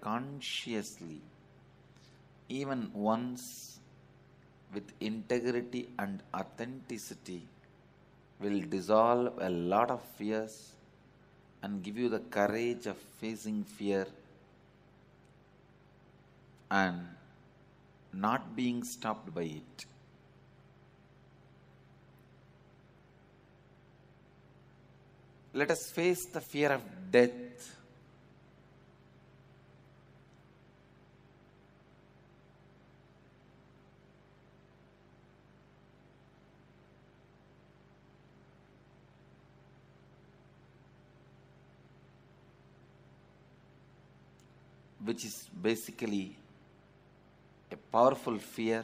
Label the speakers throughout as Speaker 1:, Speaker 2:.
Speaker 1: consciously, even once with integrity and authenticity, will dissolve a lot of fears and give you the courage of facing fear and not being stopped by it. Let us face the fear of death which is basically a powerful fear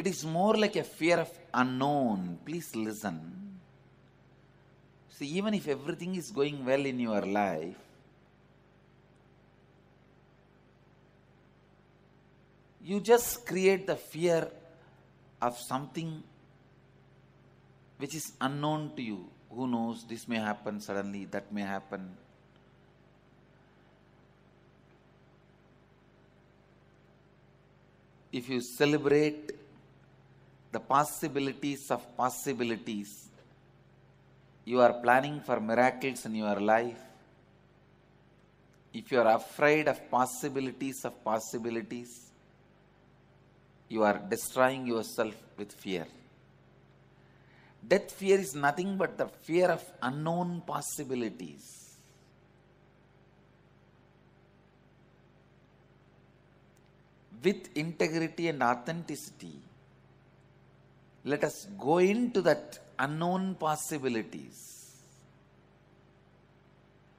Speaker 1: it is more like a fear of unknown please listen see even if everything is going well in your life you just create the fear of something which is unknown to you who knows, this may happen suddenly, that may happen. If you celebrate the possibilities of possibilities, you are planning for miracles in your life. If you are afraid of possibilities of possibilities, you are destroying yourself with fear. Death fear is nothing but the fear of unknown possibilities. With integrity and authenticity, let us go into that unknown possibilities.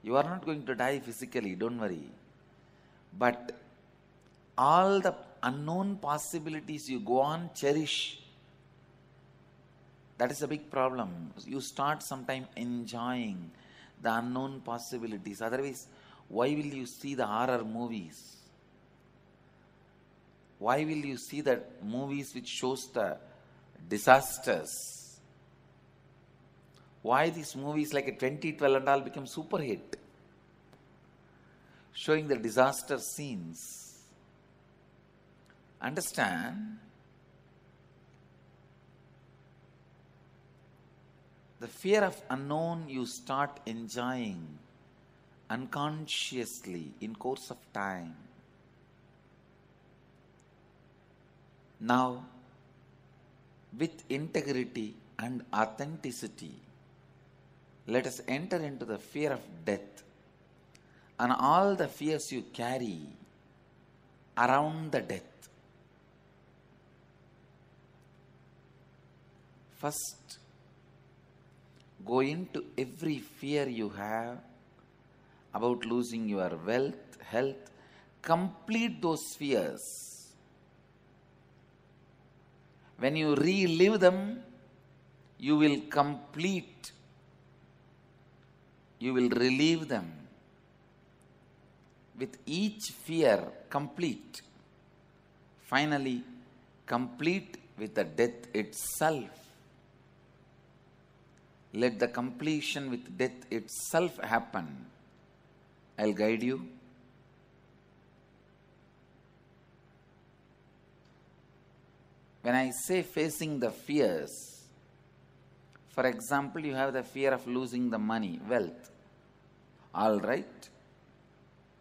Speaker 1: You are not going to die physically, don't worry. But all the unknown possibilities you go on, cherish that is a big problem. You start sometime enjoying the unknown possibilities. Otherwise, why will you see the horror movies? Why will you see the movies which shows the disasters? Why these movies like a 2012 and all become super hit? Showing the disaster scenes. Understand? the fear of unknown you start enjoying unconsciously in course of time now with integrity and authenticity let us enter into the fear of death and all the fears you carry around the death first go into every fear you have about losing your wealth, health, complete those fears. When you relive them, you will complete, you will relieve them. With each fear, complete. Finally, complete with the death itself let the completion with death itself happen. I'll guide you. When I say facing the fears, for example, you have the fear of losing the money, wealth. All right.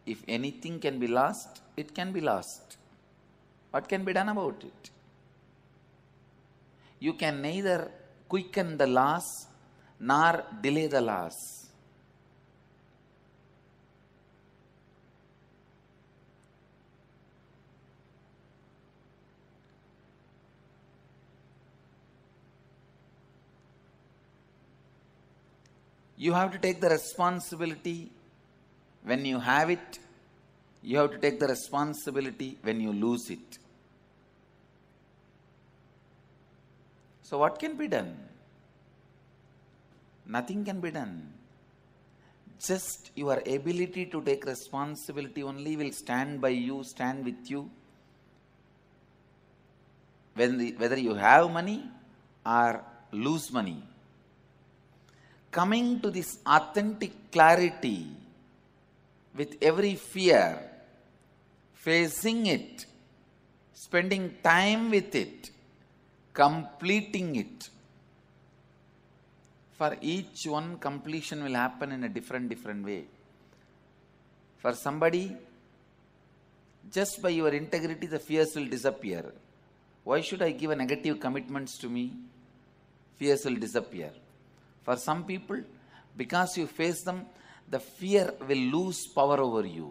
Speaker 1: If anything can be lost, it can be lost. What can be done about it? You can neither quicken the loss nor delay the loss. You have to take the responsibility when you have it, you have to take the responsibility when you lose it. So, what can be done? nothing can be done. Just your ability to take responsibility only will stand by you, stand with you. When the, whether you have money or lose money. Coming to this authentic clarity with every fear, facing it, spending time with it, completing it for each one completion will happen in a different different way for somebody just by your integrity the fears will disappear why should i give a negative commitments to me fears will disappear for some people because you face them the fear will lose power over you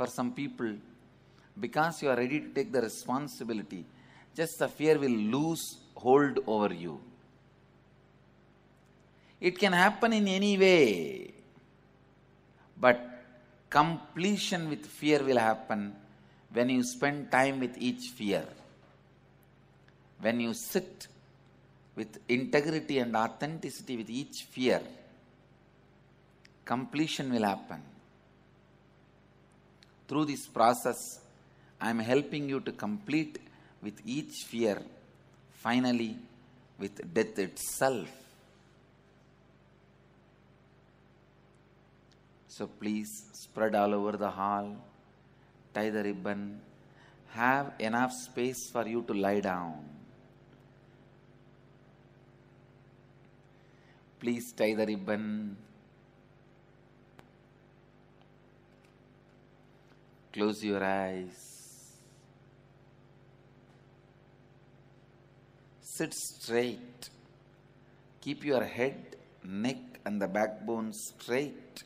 Speaker 1: for some people because you are ready to take the responsibility just the fear will lose hold over you. It can happen in any way, but completion with fear will happen when you spend time with each fear. When you sit with integrity and authenticity with each fear, completion will happen. Through this process, I am helping you to complete with each fear, finally, with death itself. So please spread all over the hall, tie the ribbon, have enough space for you to lie down. Please tie the ribbon. Close your eyes. Sit straight. Keep your head, neck, and the backbone straight.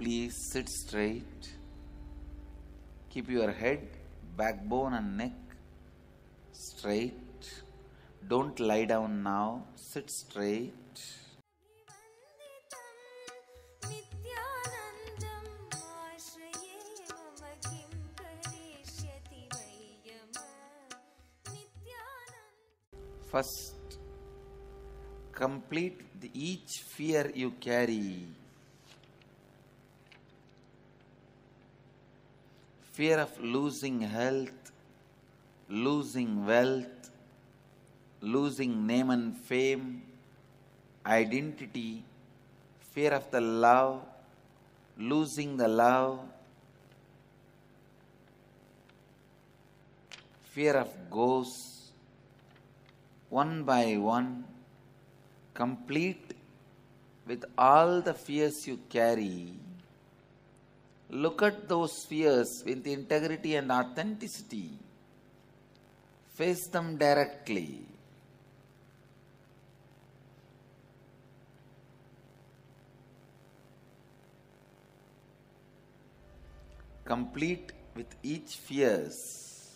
Speaker 1: Please sit straight. Keep your head, backbone, and neck straight. Don't lie down now. Sit straight. First, complete each fear you carry. fear of losing health, losing wealth, losing name and fame, identity, fear of the love, losing the love, fear of ghosts, one by one, complete with all the fears you carry. Look at those fears with integrity and authenticity. Face them directly. Complete with each fears,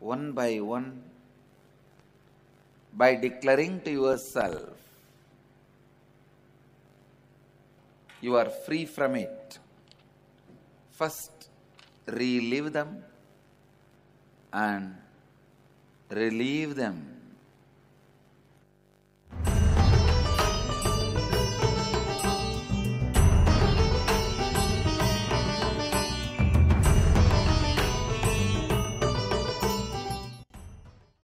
Speaker 1: one by one, by declaring to yourself, you are free from it first relive them and relieve them